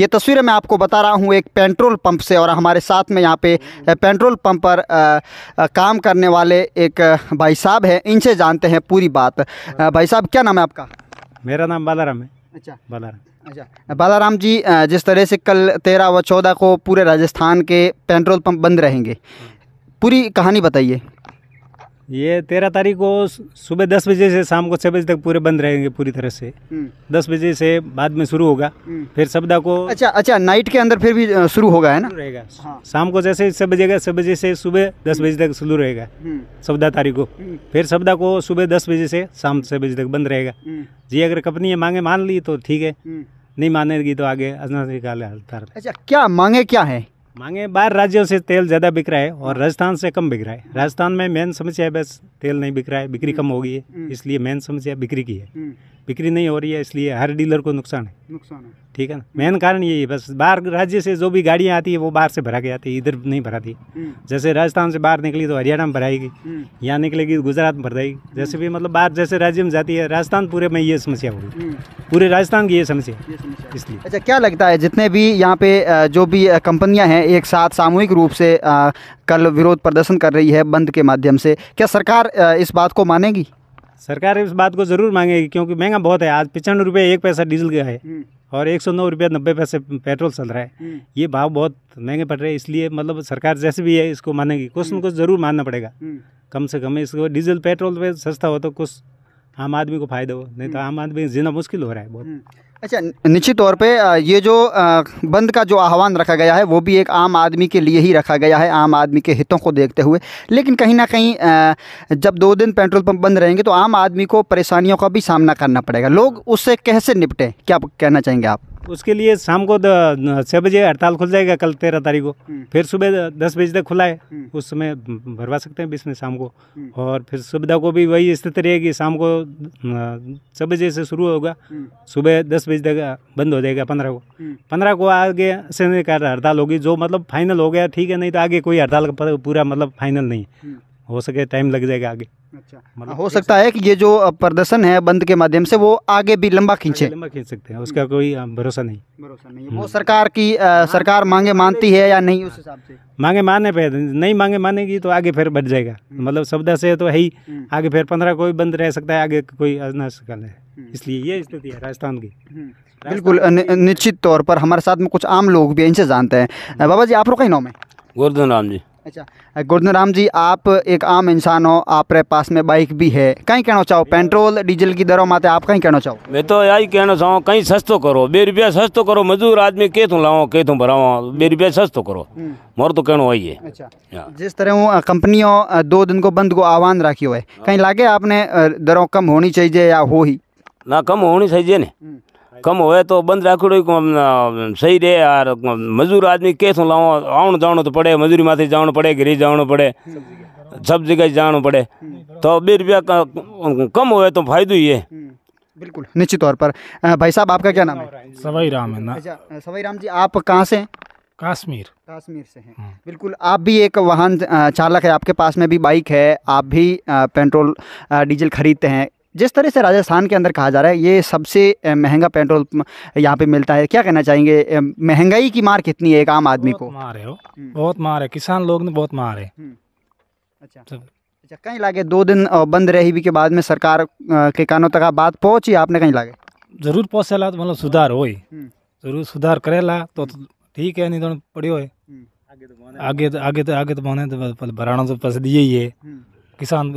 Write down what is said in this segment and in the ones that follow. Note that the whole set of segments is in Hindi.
ये तस्वीरें मैं आपको बता रहा हूँ एक पेट्रोल पंप से और हमारे साथ में यहाँ पे पेट्रोल पंप पर काम करने वाले एक भाई साहब हैं इनसे जानते हैं पूरी बात भाई साहब क्या नाम है आपका मेरा नाम बालाराम है अच्छा बालाराम अच्छा बालाराम जी जिस तरह से कल तेरह व चौदह को पूरे राजस्थान के पेट्रोल पंप बंद रहेंगे पूरी कहानी बताइए ये तेरह तारीख को सुबह दस बजे से शाम को छः बजे तक पूरे बंद रहेंगे पूरी तरह से हम्म। दस बजे से बाद में शुरू होगा हम्म। फिर सबदा को अच्छा अच्छा नाइट के अंदर फिर भी शुरू होगा है ना रहेगा हाँ। शाम को जैसे छह बजेगा छः बजे से सुबह दस हम्म। बजे तक शुरू रहेगा सबदा तारीख को फिर सबदा को सुबह दस बजे से शाम छः बजे तक बंद रहेगा जी अगर कंपनी ये मांगे मान ली तो ठीक है नहीं मानेगी तो आगे अच्छा क्या मांगे क्या है मांगे बाहर राज्यों से तेल ज़्यादा बिक रहा है और राजस्थान से कम बिक रहा है राजस्थान में मेन समस्या है बस तेल नहीं बिक रहा है बिक्री कम हो गई है हम्म, हम्म। इसलिए मेन समस्या बिक्री की है हम्म। बिक्री नहीं हो रही है इसलिए हर डीलर को नुकसान है नुकसान है ठीक है ना मेन कारण यही है बस बाहर राज्य से जो भी गाड़ियाँ आती है वो बाहर से भरा के आती है इधर नहीं भराती हम्म। जैसे राजस्थान से बाहर निकली तो हरियाणा में भराएगी हम्म। यहाँ निकलेगी तो गुजरात में भर जाएगी हम्म। जैसे भी मतलब बाहर जैसे राज्य में जाती है राजस्थान पूरे में ये समस्या होगी पूरे राजस्थान की ये समस्या इसलिए अच्छा क्या लगता है जितने भी यहाँ पे जो भी कंपनियाँ हैं एक साथ सामूहिक रूप से कल विरोध प्रदर्शन कर रही है बंद के माध्यम से क्या सरकार इस बात को मानेगी सरकार इस बात को ज़रूर मांगेगी क्योंकि महंगा बहुत है आज पिचानवे रुपये एक पैसा डीजल का है हम्म। और एक सौ नौ रुपया नब्बे पैसे पेट्रोल चल रहा है हम्म। ये भाव बहुत महंगे पड़ रहे हैं इसलिए मतलब सरकार जैसे भी है इसको मानेगी कुछ हम्म। न कुछ ज़रूर मानना पड़ेगा कम से कम इसको डीजल पेट्रोल पे सस्ता हो तो कुछ आम आदमी को फायदा हो नहीं तो हम्म। आम आदमी जीना मुश्किल हो रहा है बहुत हम्म। अच्छा निश्चित तौर पे ये जो बंद का जो आह्वान रखा गया है वो भी एक आम आदमी के लिए ही रखा गया है आम आदमी के हितों को देखते हुए लेकिन कहीं ना कहीं जब दो दिन पेट्रोल पंप बंद रहेंगे तो आम आदमी को परेशानियों का भी सामना करना पड़ेगा लोग उससे कैसे निपटें क्या कहना चाहेंगे आप उसके लिए शाम को छः बजे हड़ताल खुल जाएगा कल तेरह तारीख को हम्म। फिर सुबह दस बजे तक खुला है हम्म। उस समय भरवा सकते हैं बीस में शाम को हम्म। और फिर सुविधा को भी वही स्थिति रहेगी शाम को छः बजे से शुरू होगा सुबह दस बजे तक बंद हो जाएगा पंद्रह को पंद्रह को आगे से हड़ताल होगी जो मतलब फाइनल हो गया ठीक है नहीं तो आगे कोई हड़ताल पूरा मतलब फाइनल नहीं हो सके टाइम लग जाएगा आगे अच्छा मतलब हाँ, हो सकता है कि ये जो प्रदर्शन है बंद के माध्यम से वो आगे भी लंबा खींचे लंबा खींच सकते हैं उसका हम्म। कोई भरोसा नहीं भरोसा नहीं हम्म। वो सरकार की आ, हाँ, सरकार हाँ, मांगे मानती है या नहीं उस हिसाब से मांगे मानने पे नहीं मांगे मानेगी तो आगे फिर बढ़ जाएगा हम्म। मतलब शब्द से तो है ही आगे फिर पंद्रह कोई बंद रह सकता है आगे कोई इसलिए ये स्थिति है राजस्थान की बिल्कुल निश्चित तौर पर हमारे साथ में कुछ आम लोग भी इनसे जानते हैं बाबा जी आप रुका ही नाम है गोवर्धन राम जी अच्छा गोविंद राम जी आप एक आम इंसान हो आपके पास में बाइक भी है कहीं कहना चाहो पेट्रोल डीजल की दरों माते आप कहीं कहना चाहो मैं तो यही कहना चाहूँ कहीं सस्तो करो बे रुपया सस्तो करो मजदूर आदमी के तू लाओ के तू भरा बे रुपया सस्तो करो हम्म। मोर तो कहना वही है अच्छा जिस तरह वो कंपनियों दो दिन को बंद को आह्वान रखी हुआ है कहीं लागे आपने दरों कम होनी चाहिए या हो ही ना कम होनी चाहिए ने हम्म। कम हो तो बंद राखड़ो सही रहे यार मजदूर आदमी कैसे लाओ आवण जावणो तो पड़े मजूरी माथे जावणो पड़े घरी जावणो पड़े सब जगह जावणो पड़े तो बी रुपया कम हो तो फायदो ही है बिल्कुल निश्चित तौर पर भाई साहब आपका क्या नाम है सवाई राम है ना सवाई राम जी आप कहाँ से हैं कश्मीर कश्मीर से हैं बिल्कुल आप भी एक वाहन चालक है आपके पास में भी बाइक है आप भी पेट्रोल डीजल खरीदते हैं जिस तरह से राजस्थान के अंदर कहा जा रहा है ये सबसे महंगा पेट्रोल यहाँ पे मिलता है क्या कहना चाहेंगे महंगाई की मार कितनी है एक आम आदमी को मार है हम्म। बहुत मार है किसान लोग ने बहुत मार है हम्म। अच्छा अच्छा कहीं लागे दो दिन बंद रही भी के बाद में सरकार के कानों तक बात पहुंची आपने कहीं लागे जरूर पहुंचेला तो मतलब सुधार हो हम्म। जरूर सुधार करेला तो, तो ठीक है नहीं तो पड़ियो है आगे तो आगे तो आगे तो आगे तो बने तो भराना तो बस दिए ही है किसान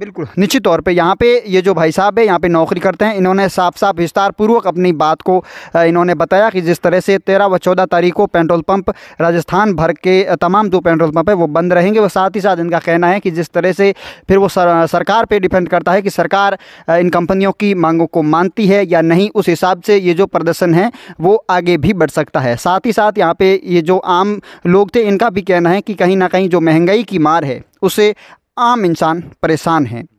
बिल्कुल निश्चित तौर पे यहाँ पे ये जो भाई साहब है यहाँ पे नौकरी करते हैं इन्होंने साफ साफ विस्तार पूर्वक अपनी बात को इन्होंने बताया कि जिस तरह से तेरह व चौदह तारीख को पेट्रोल पंप राजस्थान भर के तमाम जो पेट्रोल पंप है वो बंद रहेंगे वो साथ ही साथ इनका कहना है कि जिस तरह से फिर वो सर, सरकार पर डिपेंड करता है कि सरकार इन कंपनियों की मांगों को मानती है या नहीं उस हिसाब से ये जो प्रदर्शन है वो आगे भी बढ़ सकता है साथ ही साथ यहाँ पर ये जो आम लोग थे इनका भी कहना है कि कहीं ना कहीं जो महंगाई की मार है उसे आम इंसान परेशान है